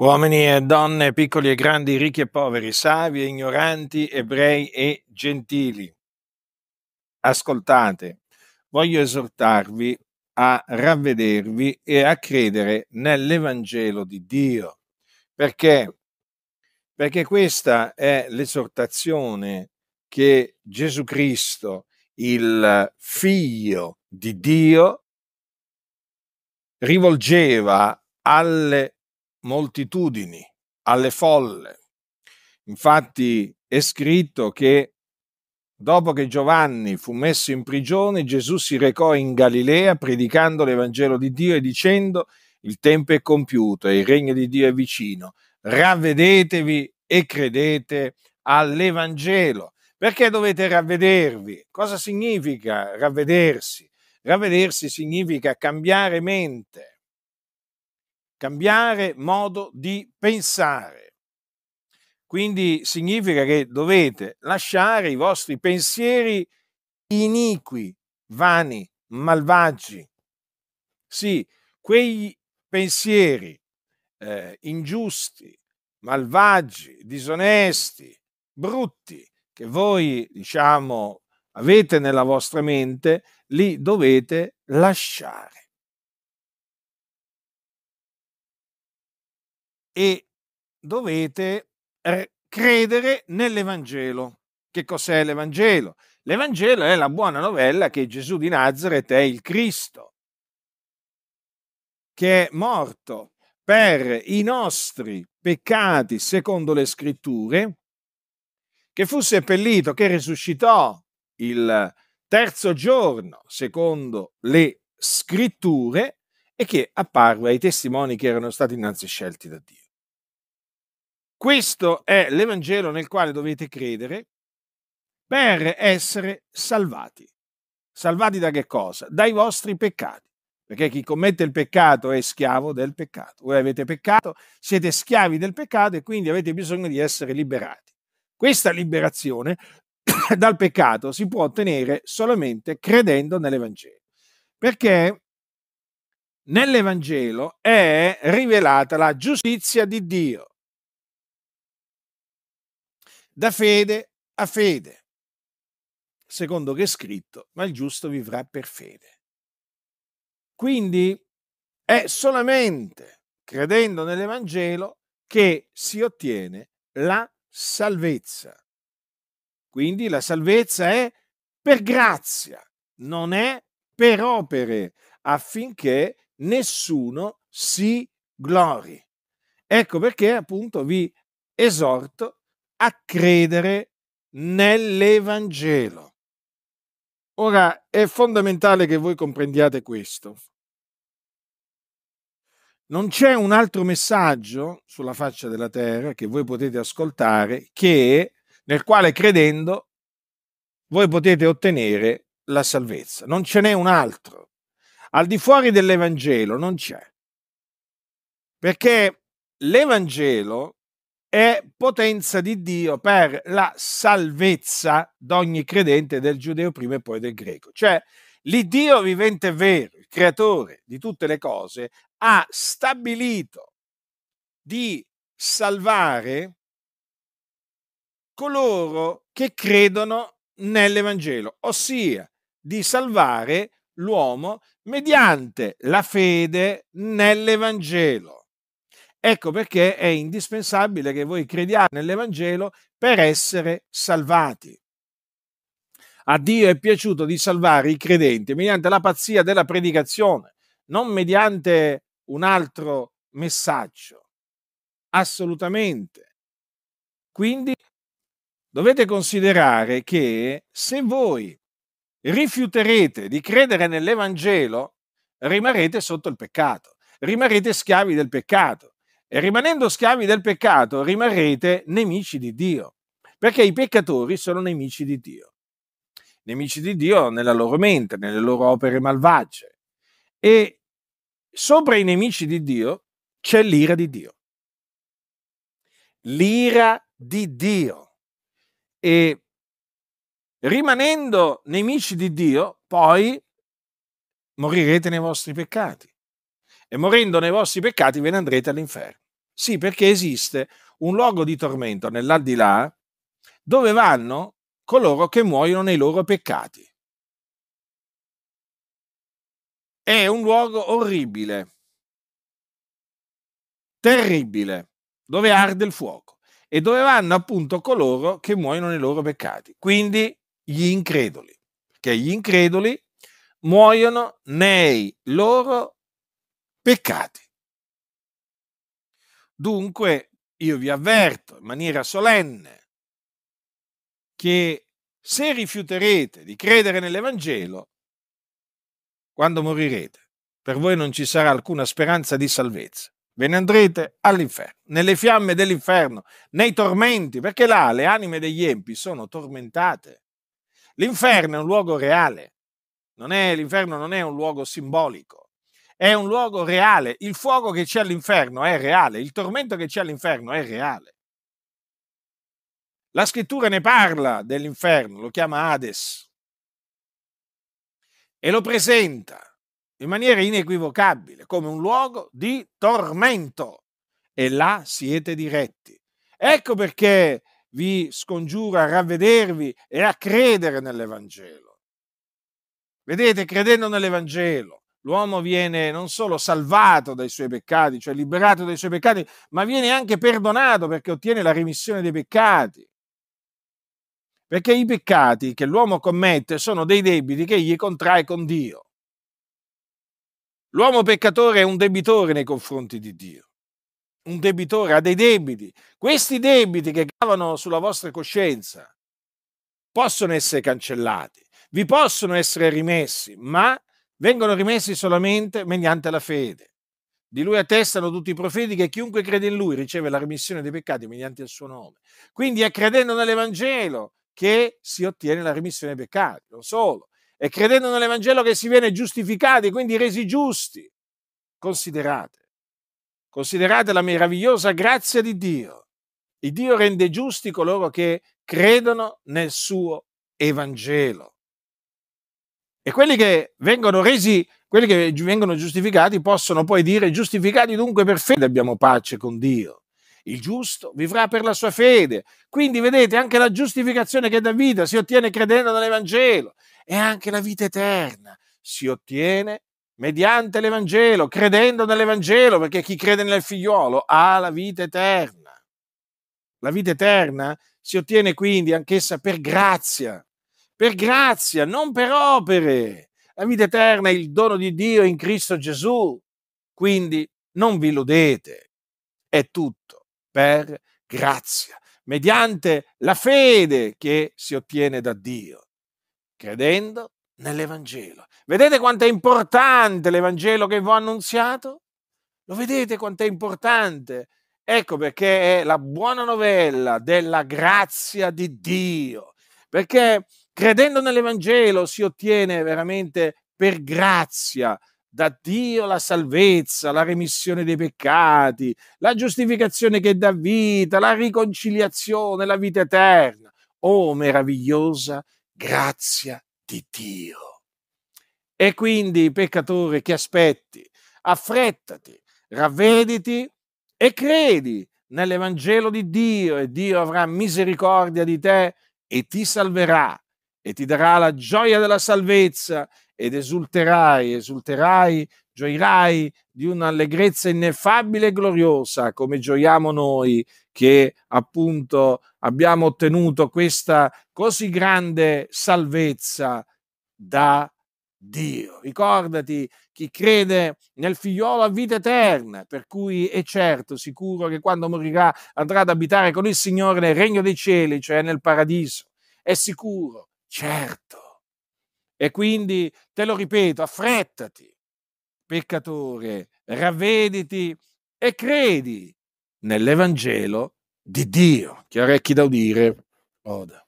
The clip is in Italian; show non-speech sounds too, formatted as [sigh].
Uomini e donne, piccoli e grandi, ricchi e poveri, savi e ignoranti, ebrei e gentili. Ascoltate, voglio esortarvi a ravvedervi e a credere nell'Evangelo di Dio. Perché? Perché questa è l'esortazione che Gesù Cristo, il Figlio di Dio, rivolgeva alle moltitudini, alle folle. Infatti è scritto che dopo che Giovanni fu messo in prigione, Gesù si recò in Galilea predicando l'Evangelo di Dio e dicendo il tempo è compiuto e il regno di Dio è vicino. Ravvedetevi e credete all'Evangelo. Perché dovete ravvedervi? Cosa significa ravvedersi? Ravvedersi significa cambiare mente cambiare modo di pensare. Quindi significa che dovete lasciare i vostri pensieri iniqui, vani, malvagi. Sì, quei pensieri eh, ingiusti, malvagi, disonesti, brutti che voi, diciamo, avete nella vostra mente, li dovete lasciare. e dovete eh, credere nell'Evangelo. Che cos'è l'Evangelo? L'Evangelo è la buona novella che Gesù di Nazareth è il Cristo, che è morto per i nostri peccati secondo le scritture, che fu seppellito, che risuscitò il terzo giorno secondo le scritture e che apparve ai testimoni che erano stati innanzi scelti da Dio. Questo è l'Evangelo nel quale dovete credere per essere salvati. Salvati da che cosa? Dai vostri peccati. Perché chi commette il peccato è schiavo del peccato. Voi avete peccato, siete schiavi del peccato e quindi avete bisogno di essere liberati. Questa liberazione [coughs] dal peccato si può ottenere solamente credendo nell'Evangelo. Perché nell'Evangelo è rivelata la giustizia di Dio da fede a fede, secondo che è scritto, ma il giusto vivrà per fede. Quindi è solamente credendo nell'Evangelo che si ottiene la salvezza. Quindi la salvezza è per grazia, non è per opere, affinché nessuno si glori. Ecco perché appunto vi esorto a credere nell'Evangelo. Ora è fondamentale che voi comprendiate questo. Non c'è un altro messaggio sulla faccia della terra che voi potete ascoltare che, nel quale credendo voi potete ottenere la salvezza. Non ce n'è un altro. Al di fuori dell'Evangelo non c'è. Perché l'Evangelo è potenza di Dio per la salvezza d'ogni credente del giudeo prima e poi del greco. Cioè, l'Iddio vivente e vero, il creatore di tutte le cose, ha stabilito di salvare coloro che credono nell'Evangelo, ossia di salvare l'uomo mediante la fede nell'Evangelo. Ecco perché è indispensabile che voi crediate nell'Evangelo per essere salvati. A Dio è piaciuto di salvare i credenti mediante la pazzia della predicazione, non mediante un altro messaggio. Assolutamente. Quindi dovete considerare che se voi rifiuterete di credere nell'Evangelo, rimarrete sotto il peccato, rimarrete schiavi del peccato. E rimanendo schiavi del peccato, rimarrete nemici di Dio, perché i peccatori sono nemici di Dio. Nemici di Dio nella loro mente, nelle loro opere malvagie. E sopra i nemici di Dio c'è l'ira di Dio. L'ira di Dio. E rimanendo nemici di Dio, poi morirete nei vostri peccati e morendo nei vostri peccati ve ne andrete all'inferno. Sì, perché esiste un luogo di tormento nell'aldilà dove vanno coloro che muoiono nei loro peccati. È un luogo orribile, terribile, dove arde il fuoco e dove vanno appunto coloro che muoiono nei loro peccati, quindi gli increduli, perché gli increduli muoiono nei loro peccati peccati. Dunque io vi avverto in maniera solenne che se rifiuterete di credere nell'Evangelo, quando morirete, per voi non ci sarà alcuna speranza di salvezza. Ve ne andrete all'inferno, nelle fiamme dell'inferno, nei tormenti, perché là le anime degli empi sono tormentate. L'inferno è un luogo reale, non è, l'inferno non è un luogo simbolico è un luogo reale, il fuoco che c'è all'inferno è reale, il tormento che c'è all'inferno è reale. La scrittura ne parla dell'inferno, lo chiama Hades e lo presenta in maniera inequivocabile come un luogo di tormento e là siete diretti. Ecco perché vi scongiuro a ravvedervi e a credere nell'Evangelo. Vedete, credendo nell'Evangelo, l'uomo viene non solo salvato dai suoi peccati, cioè liberato dai suoi peccati, ma viene anche perdonato perché ottiene la remissione dei peccati. Perché i peccati che l'uomo commette sono dei debiti che egli contrae con Dio. L'uomo peccatore è un debitore nei confronti di Dio. Un debitore ha dei debiti. Questi debiti che gravano sulla vostra coscienza possono essere cancellati, vi possono essere rimessi, ma vengono rimessi solamente mediante la fede. Di lui attestano tutti i profeti che chiunque crede in lui riceve la remissione dei peccati mediante il suo nome. Quindi è credendo nell'Evangelo che si ottiene la remissione dei peccati, non solo. È credendo nell'Evangelo che si viene giustificati, quindi resi giusti. Considerate, considerate la meravigliosa grazia di Dio. Il Dio rende giusti coloro che credono nel suo Evangelo. E quelli che vengono resi, quelli che vengono giustificati possono poi dire giustificati dunque per fede abbiamo pace con Dio. Il giusto vivrà per la sua fede. Quindi vedete anche la giustificazione che dà vita si ottiene credendo nell'Evangelo e anche la vita eterna si ottiene mediante l'Evangelo, credendo nell'Evangelo, perché chi crede nel figliuolo ha la vita eterna. La vita eterna si ottiene quindi anch'essa per grazia, per grazia, non per opere. La vita eterna è il dono di Dio in Cristo Gesù. Quindi non vi ludete, è tutto per grazia, mediante la fede che si ottiene da Dio, credendo nell'Evangelo. Vedete quanto è importante l'Evangelo che vi ho annunziato? Lo vedete quanto è importante? Ecco perché è la buona novella della grazia di Dio, perché Credendo nell'Evangelo si ottiene veramente per grazia da Dio la salvezza, la remissione dei peccati, la giustificazione che dà vita, la riconciliazione, la vita eterna. Oh meravigliosa grazia di Dio. E quindi, peccatore, che aspetti? Affrettati, ravvediti e credi nell'Evangelo di Dio e Dio avrà misericordia di te e ti salverà e ti darà la gioia della salvezza ed esulterai, esulterai, gioirai di un'allegrezza ineffabile e gloriosa, come gioiamo noi che appunto abbiamo ottenuto questa così grande salvezza da Dio. Ricordati, chi crede nel figliolo a vita eterna, per cui è certo, sicuro che quando morirà andrà ad abitare con il Signore nel regno dei cieli, cioè nel paradiso. È sicuro Certo. E quindi te lo ripeto, affrettati, peccatore, ravvediti e credi nell'Evangelo di Dio. Che orecchi da udire, oda.